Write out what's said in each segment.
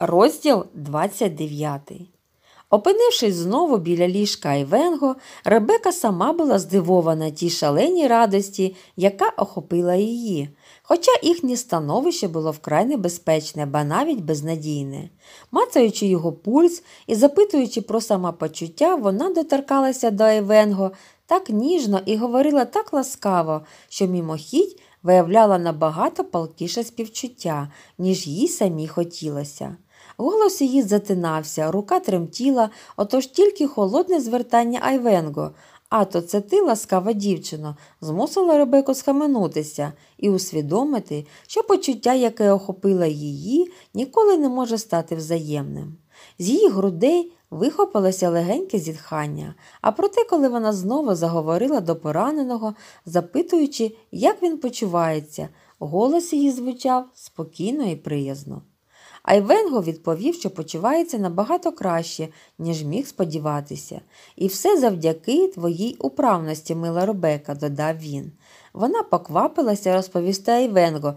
Розділ 29. Опинившись знову біля ліжка Івенго, Ребека сама була здивована тій шаленій радості, яка охопила її. Хоча їхнє становище було вкрай небезпечне, ба навіть безнадійне. Мацаючи його пульс і запитуючи про самопочуття, вона доторкалася до Івенго так ніжно і говорила так ласкаво, що мімохідь виявляла набагато палкіше співчуття, ніж їй самі хотілося. Голос її затинався, рука тремтіла, отож тільки холодне звертання Айвенго. А то це ти ласкава дівчина змусила Ребеку схаменутися і усвідомити, що почуття, яке охопило її, ніколи не може стати взаємним. З її грудей вихопилося легеньке зітхання, а проте, коли вона знову заговорила до пораненого, запитуючи, як він почувається, голос її звучав спокійно і приязно. Айвенго відповів, що почувається набагато краще, ніж міг сподіватися. І все завдяки твоїй управності, мила Робека, додав він. Вона поквапилася розповісти Айвенго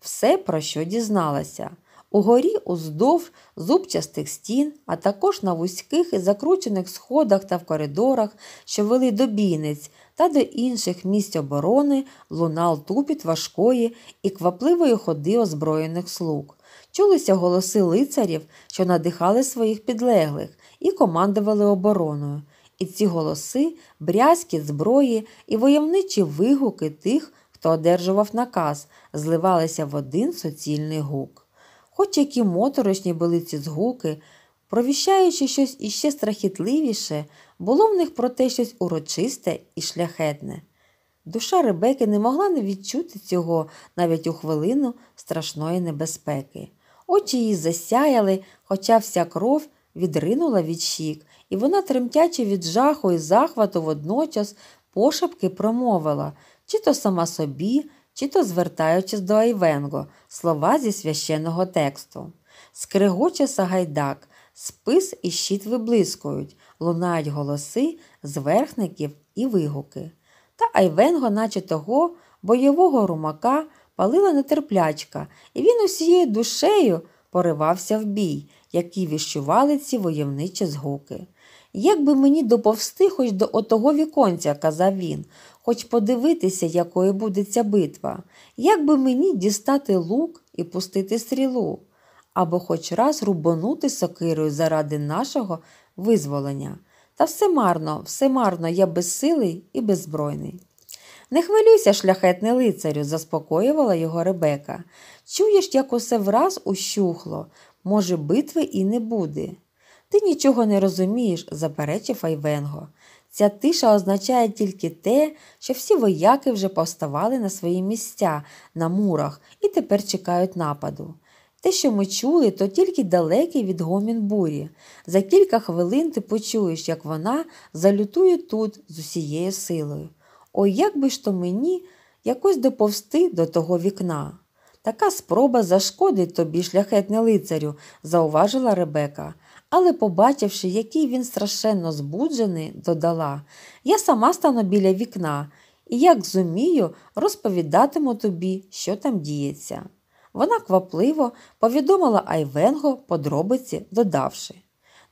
все, про що дізналася. Угорі уздовж зубчастих стін, а також на вузьких і закручених сходах та в коридорах, що вели до бійниць та до інших місць оборони лунав тупіт важкої і квапливої ходи озброєних слуг чулися голоси лицарів, що надихали своїх підлеглих і командували обороною, і ці голоси, брязкіт зброї і войовничі вигуки тих, хто одержував наказ, зливалися в один суцільний гук. Хоч які моторошні були ці згуки, провіщаючи щось іще страхітливіше, було в них проте щось урочисте і шляхетне. Душа Ребеки не могла не відчути цього навіть у хвилину страшної небезпеки очі її засяяли, хоча вся кров відринула від щік, і вона, тремтячи від жаху і захвату, водночас пошепки промовила чи то сама собі, чи то звертаючись до Айвенго, слова зі священного тексту. Скригоче сагайдак, спис і щит виблискують, лунають голоси з верхників і вигуки. Та Айвенго, наче того, бойового румака, палила нетерплячка, і він усією душею поривався в бій, який віщували ці войовничі згуки. Як би мені доповсти хоч до отого віконця, казав він, хоч подивитися, якою буде ця битва, як би мені дістати лук і пустити стрілу, або хоч раз рубонути сокирою заради нашого визволення. Та все марно, все марно, я безсилий і беззбройний. Не хвилюйся, шляхетний лицарю, заспокоювала його Ребека. Чуєш, як усе враз ущухло. Може, битви і не буде. Ти нічого не розумієш, заперечив Айвенго. Ця тиша означає тільки те, що всі вояки вже повставали на свої місця на мурах і тепер чекають нападу. Те, що ми чули, то тільки далекий від гомін бурі. За кілька хвилин ти почуєш, як вона залютує тут з усією силою. Ой, як би ж то мені якось доповсти до того вікна. Така спроба зашкодить тобі, шляхетне лицарю, зауважила Ребека, але, побачивши, який він страшенно збуджений, додала Я сама стану біля вікна і, як зумію, розповідатиму тобі, що там діється. Вона квапливо повідомила Айвенго подробиці, додавши.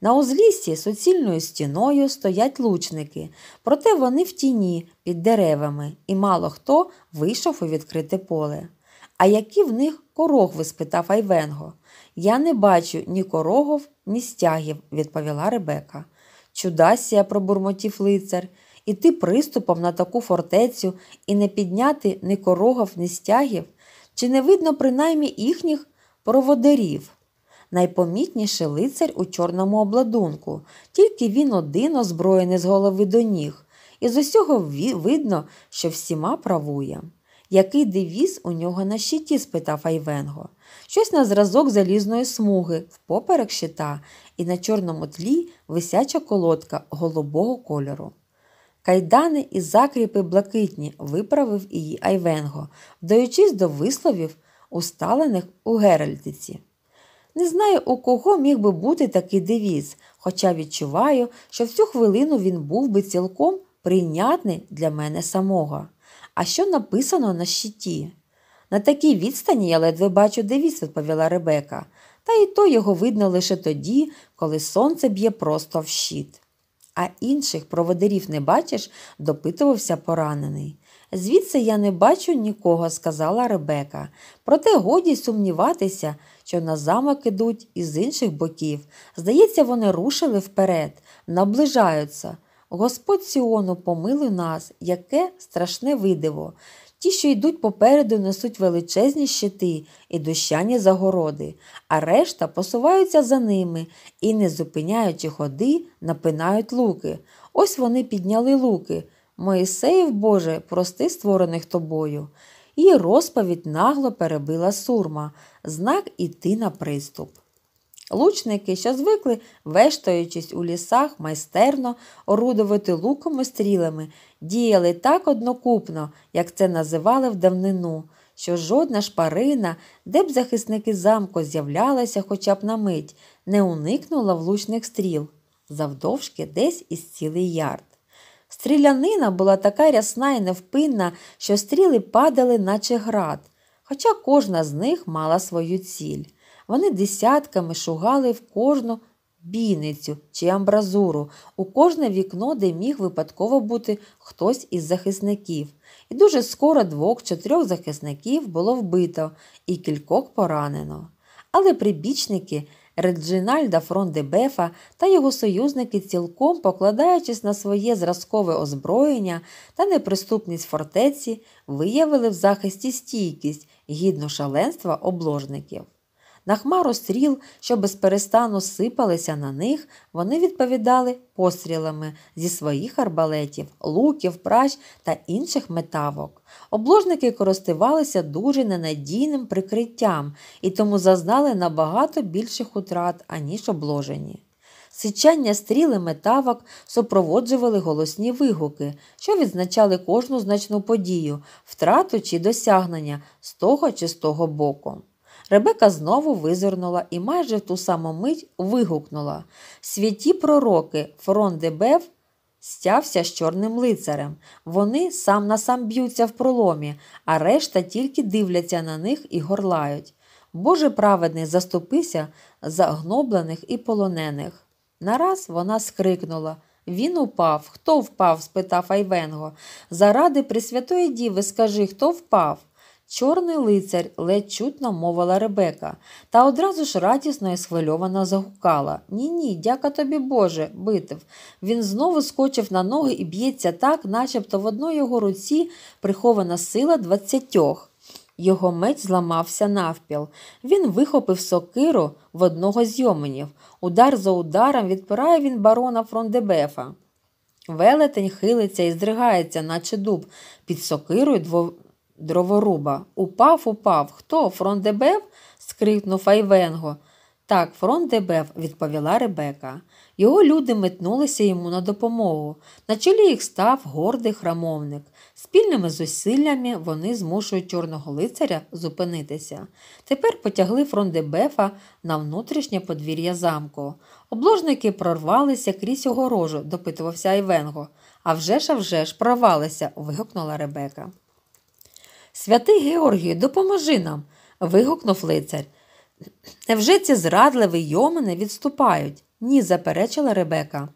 На узліссі суцільною стіною стоять лучники, проте вони в тіні під деревами, і мало хто вийшов у відкрите поле. А які в них корогви? спитав Айвенго. Я не бачу ні корогов, ні стягів, відповіла Ребека. Чудасія, пробурмотів лицар, іти приступом на таку фортецю і не підняти ні корогов, ні стягів, чи не видно принаймні їхніх проводарів? найпомітніший лицар у чорному обладунку, тільки він один озброєний з голови до ніг, і з усього видно, що всіма правує. Який девіз у нього на щиті? спитав Айвенго. Щось на зразок залізної смуги, впоперек щита, і на чорному тлі висяча колодка голубого кольору. Кайдани і закріпи блакитні виправив її Айвенго, вдаючись до висловів, усталених у Геральдиці. Не знаю, у кого міг би бути такий девіз, хоча відчуваю, що в цю хвилину він був би цілком прийнятний для мене самого. А що написано на щиті? На такій відстані я ледве бачу девіз, відповіла Ребека, та і то його видно лише тоді, коли сонце б'є просто в щит. А інших проводирів не бачиш, допитувався поранений. Звідси я не бачу нікого, сказала Ребека. Проте годі сумніватися, що на замок ідуть із інших боків. Здається, вони рушили вперед, наближаються. Господь Сіону, помилуй нас, яке страшне видиво. Ті, що йдуть попереду, несуть величезні щити і дощані загороди, а решта посуваються за ними і, не зупиняючи ходи, напинають луки. Ось вони підняли луки. Моїсеїв Боже, прости створених тобою. І розповідь нагло перебила сурма, знак іти на приступ. Лучники, що звикли, вештаючись у лісах, майстерно орудувати луком і стрілами, діяли так однокупно, як це називали в давнину, що жодна шпарина, де б захисники замку з'являлися хоча б на мить, не уникнула влучних стріл завдовжки десь із цілий ярд. Стрілянина була така рясна і невпинна, що стріли падали, наче град, хоча кожна з них мала свою ціль. Вони десятками шугали в кожну бійницю чи амбразуру, у кожне вікно, де міг випадково бути хтось із захисників. І дуже скоро двох чи трьох захисників було вбито і кількох поранено. Але прибічники Реджинальда Фрондебефа та його союзники, цілком покладаючись на своє зразкове озброєння та неприступність фортеці, виявили в захисті стійкість гідно шаленства обложників. На хмару стріл, що безперестану сипалися на них, вони відповідали пострілами зі своїх арбалетів, луків, пращ та інших метавок. Обложники користувалися дуже ненадійним прикриттям і тому зазнали набагато більших утрат, аніж обложені. Сичання стріли метавок супроводжували голосні вигуки, що відзначали кожну значну подію, втрату чи досягнення з того чи з того боку. Ребека знову визирнула і майже в ту саму мить вигукнула Святі пророки, фрон де Бев стявся з чорним лицарем. Вони сам на сам б'ються в проломі, а решта тільки дивляться на них і горлають. Боже праведний заступися за гноблених і полонених. Нараз вона скрикнула. Він упав. Хто впав? спитав Айвенго. Заради Пресвятої Діви скажи, хто впав. Чорний лицар ледь чутно мовила Ребека, та одразу ж радісно і схвильовано загукала Ні, ні, дяка тобі Боже, битив. Він знову скочив на ноги і б'ється так, начебто в одної його руці прихована сила двадцятьох. Його меч зламався навпіл. Він вихопив сокиру в одного з йоменів. Удар за ударом відпирає він барона Фрондебефа. Велетень хилиться і здригається, наче дуб, під сокирою дво... Дроворуба. Упав, упав. Хто? Фрондебев? скрикнув Айвенго. Так, Фрондебев, відповіла Ребека. Його люди метнулися йому на допомогу. На чолі їх став гордий храмовник. Спільними зусиллями вони змушують чорного лицаря зупинитися. Тепер потягли Фрондебефа на внутрішнє подвір'я замку. Обложники прорвалися крізь огорожу, допитувався Айвенго. «А вже ж, а вже ж, прорвалися. вигукнула Ребека. Святий Георгію, допоможи нам. вигукнув лицар. Невже ці зрадливі йомини відступають? Ні, заперечила Ребека.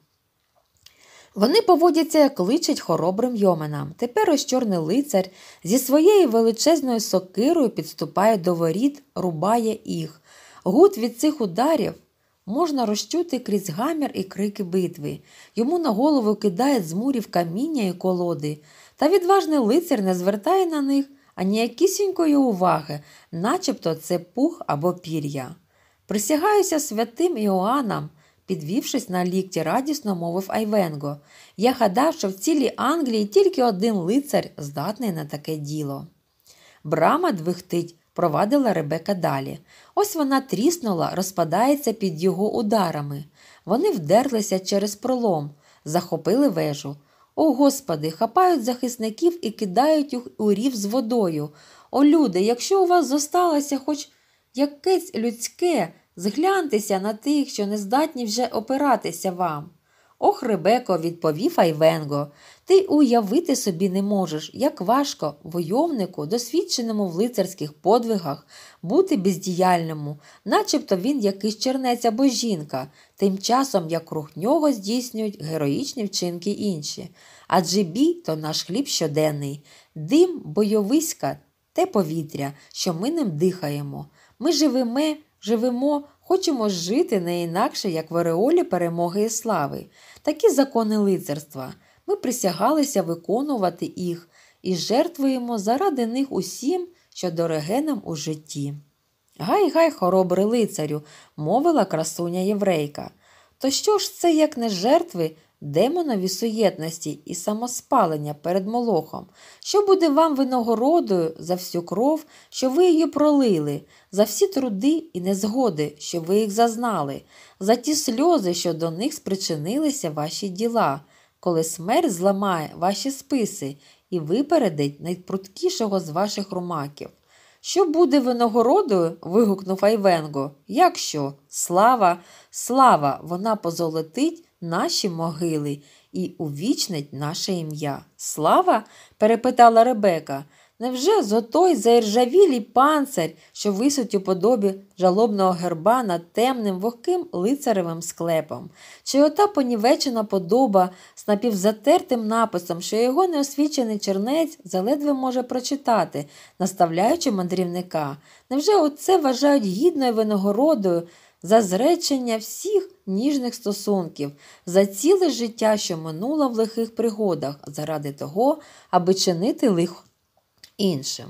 Вони поводяться, як личить хоробрим йоменам. Тепер ось чорний лицар зі своєю величезною сокирою підступає до воріт, рубає їх. Гуд від цих ударів можна розчути крізь гамір і крики битви. Йому на голову кидають з мурів каміння і колоди. Та відважний лицар не звертає на них а ніякісінької уваги, начебто це пух або пір'я. Присягаюся святим Іоаннам, підвівшись на лікті, радісно мовив Айвенго. Я гадав, що в цілій Англії тільки один лицар здатний на таке діло. Брама двихтить, провадила Ребека далі. Ось вона тріснула, розпадається під його ударами. Вони вдерлися через пролом, захопили вежу. О Господи, хапають захисників і кидають їх у рів з водою. О, люди, якщо у вас зосталося хоч якесь людське, згляньтеся на тих, що не здатні вже опиратися вам. Ох, Ребеко, відповів Айвенго, ти уявити собі не можеш, як важко войовнику, досвідченому в лицарських подвигах, бути бездіяльному, начебто він якийсь чернець або жінка, тим часом як рух нього здійснюють героїчні вчинки інші. Адже бій то наш хліб щоденний, дим, бойовиська те повітря, що ми ним дихаємо. Ми живемо, живемо. Хочемо жити не інакше, як в Ореолі перемоги і слави, такі закони лицарства. Ми присягалися виконувати їх і жертвуємо заради них усім, що дороге нам у житті. Гай гай, хоробрий лицарю, мовила красуня єврейка. То що ж це, як не жертви, демонові суєтності і самоспалення перед молохом, що буде вам винагородою за всю кров, що ви її пролили, за всі труди і незгоди, що ви їх зазнали, за ті сльози, що до них спричинилися ваші діла, коли смерть зламає ваші списи і випередить найпрудкішого з ваших румаків. Що буде виногородою? вигукнув Айвенго. Якщо слава, слава, вона позолотить наші могили і увічнить наше ім'я. Слава? перепитала Ребека. Невже зо той заіржавілий панцирь, що висить у подобі жалобного герба над темним вогким лицаревим склепом, чи ота понівечена подоба з напівзатертим написом, що його неосвічений чернець заледве може прочитати, наставляючи мандрівника? Невже оце вважають гідною винагородою за зречення всіх ніжних стосунків, за ціле життя, що минуло в лихих пригодах, заради того, аби чинити лих іншим.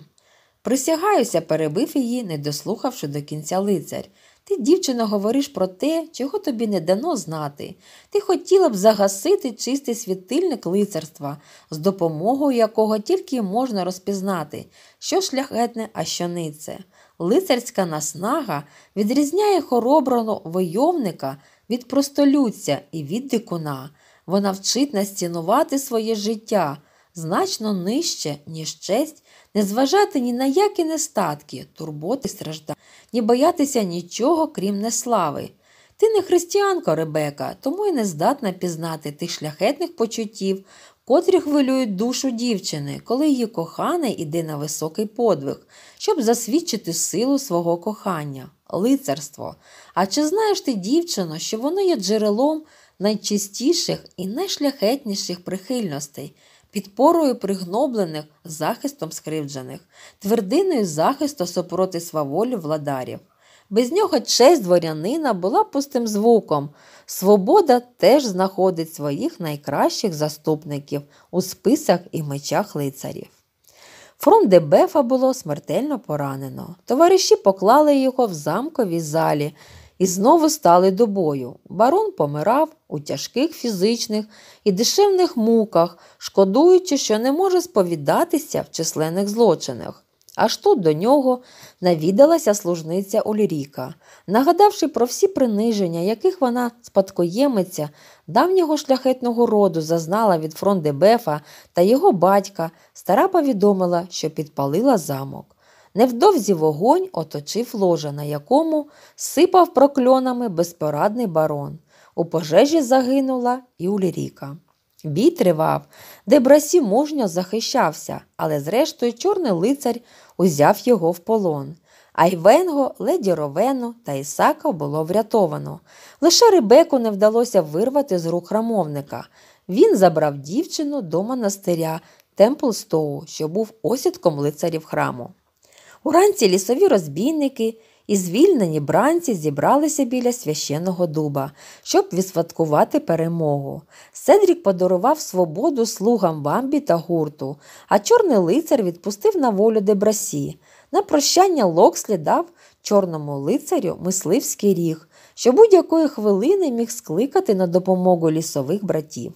Присягаюся, перебив її, не дослухавши до кінця лицар. Ти, дівчино, говориш про те, чого тобі не дано знати. Ти хотіла б загасити чистий світильник лицарства, з допомогою якого тільки можна розпізнати, що шляхетне, а що нице лицарська наснага відрізняє хороброно войовника від простолюдця і від дикуна. Вона вчить нас цінувати своє життя значно нижче, ніж честь, не зважати ні на які нестатки, турботи страждання, ні боятися нічого, крім неслави. Ти не християнка, Ребека, тому й не здатна пізнати тих шляхетних почуттів, котрі хвилюють душу дівчини, коли її коханий іде на високий подвиг, щоб засвідчити силу свого кохання, лицарство. А чи знаєш ти, дівчино, що воно є джерелом найчистіших і найшляхетніших прихильностей? Підпорою пригноблених захистом скривджених, твердиною захисту супроти сваволі владарів. Без нього честь дворянина була пустим звуком. Свобода теж знаходить своїх найкращих заступників у списах і мечах лицарів. Фронт Дебефа було смертельно поранено. Товариші поклали його в замковій залі і знову стали до бою. Барон помирав у тяжких фізичних і дешевних муках, шкодуючи, що не може сповідатися в численних злочинах. Аж тут до нього навідалася служниця Оліріка, нагадавши про всі приниження, яких вона, спадкоємиця, давнього шляхетного роду зазнала від Фрондебефа та його батька, стара повідомила, що підпалила замок. Невдовзі вогонь оточив ложа, на якому сипав прокльонами безпорадний барон. У пожежі загинула і Уліріка. Бій тривав, де брасі мужньо захищався, але, зрештою, чорний лицар узяв його в полон. Айвенго, леді Ровену та Ісака було врятовано. Лише Ребеку не вдалося вирвати з рук рамовника. Він забрав дівчину до монастиря Темплстоу, що був осідком лицарів храму. Уранці лісові розбійники і звільнені бранці зібралися біля священного дуба, щоб відсвяткувати перемогу. Седрік подарував свободу слугам бамбі та гурту, а чорний лицар відпустив на волю дебрасі. На прощання Локслі дав чорному лицарю мисливський ріг, що будь-якої хвилини міг скликати на допомогу лісових братів.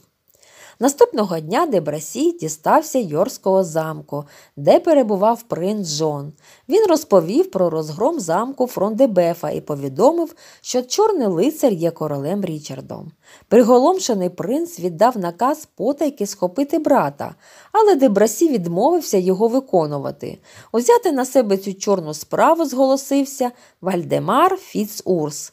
Наступного дня Дебрасі дістався Йорського замку, де перебував принц Джон. Він розповів про розгром замку Фрондебефа і повідомив, що чорний лицар є королем Річардом. Приголомшений принц віддав наказ потайки схопити брата, але Дебрасі відмовився його виконувати. Узяти на себе цю чорну справу зголосився Вальдемар Фіцурс.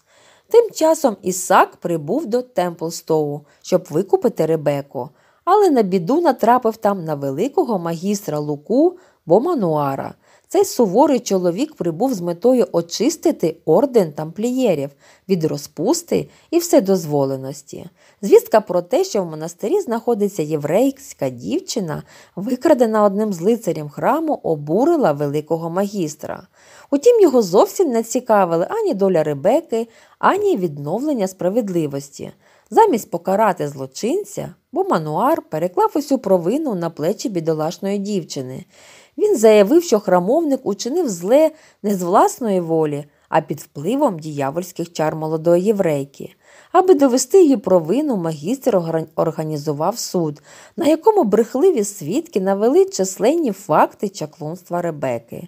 Тим часом Ісак прибув до Темплстоу, щоб викупити Ребеку, але на біду натрапив там на великого магістра Луку Бомануара, цей суворий чоловік прибув з метою очистити орден тамплієрів від розпусти і вседозволеності. Звістка про те, що в монастирі знаходиться єврейська дівчина, викрадена одним з лицарів храму, обурила великого магістра. Утім, його зовсім не цікавили ані доля Ребеки, ані відновлення справедливості. Замість покарати злочинця, бо мануар переклав усю провину на плечі бідолашної дівчини. Він заявив, що храмовник учинив зле не з власної волі, а під впливом діявольських чар молодої єврейки. Аби довести її провину, магістр організував суд, на якому брехливі свідки навели численні факти чаклунства Ребеки.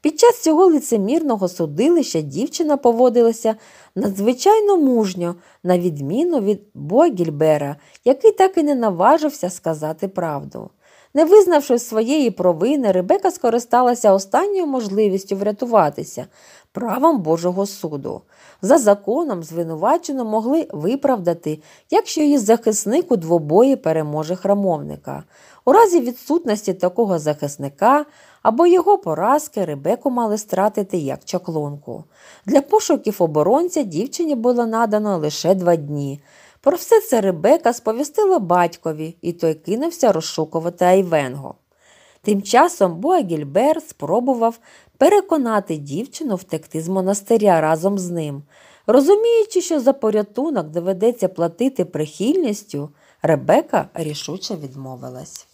Під час цього лицемірного судилища дівчина поводилася надзвичайно мужньо, на відміну від Богільбера, який так і не наважився сказати правду. Не визнавши своєї провини, Ребека скористалася останньою можливістю врятуватися правом Божого суду. За законом звинувачену могли виправдати, якщо її захисник у двобої переможе храмовника. У разі відсутності такого захисника або його поразки Ребеку мали стратити як чаклонку. Для пошуків оборонця дівчині було надано лише два дні. Про все це Ребека сповістила батькові, і той кинувся розшукувати Айвенго. Тим часом Буагільбер спробував переконати дівчину втекти з монастиря разом з ним. Розуміючи, що за порятунок доведеться платити прихильністю, Ребека рішуче відмовилась.